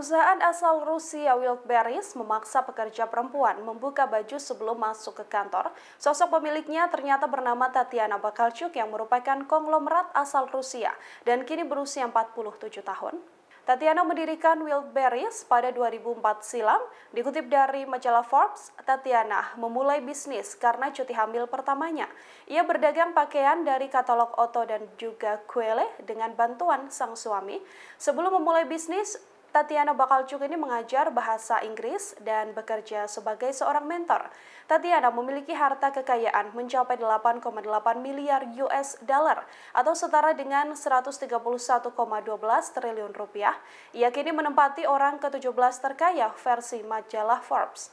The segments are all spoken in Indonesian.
Perusahaan asal Rusia Wildberries memaksa pekerja perempuan membuka baju sebelum masuk ke kantor. Sosok pemiliknya ternyata bernama Tatiana Bakalchuk yang merupakan konglomerat asal Rusia dan kini berusia 47 tahun. Tatiana mendirikan Wildberries pada 2004 silam. Dikutip dari majalah Forbes, Tatiana memulai bisnis karena cuti hamil pertamanya. Ia berdagang pakaian dari katalog Otto dan juga Kuele dengan bantuan sang suami. Sebelum memulai bisnis, Tatiana Bakalcuk ini mengajar bahasa Inggris dan bekerja sebagai seorang mentor. Tatiana memiliki harta kekayaan mencapai 8,8 miliar US dollar atau setara dengan 131,12 triliun rupiah. Ia kini menempati orang ke-17 terkaya versi majalah Forbes.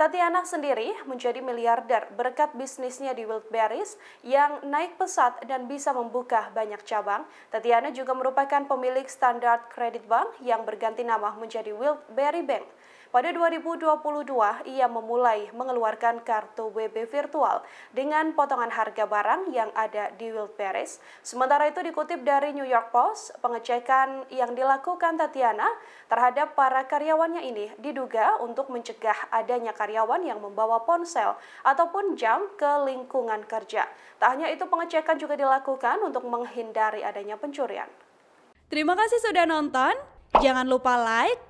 Tatiana sendiri menjadi miliarder berkat bisnisnya di Wildberries yang naik pesat dan bisa membuka banyak cabang. Tatiana juga merupakan pemilik standar Credit Bank yang berganti nama menjadi Wildberry Bank. Pada 2022, ia memulai mengeluarkan kartu WB virtual dengan potongan harga barang yang ada di Wild Paris. Sementara itu dikutip dari New York Post, pengecekan yang dilakukan Tatiana terhadap para karyawannya ini diduga untuk mencegah adanya karyawan yang membawa ponsel ataupun jam ke lingkungan kerja. Tak hanya itu, pengecekan juga dilakukan untuk menghindari adanya pencurian. Terima kasih sudah nonton. Jangan lupa like,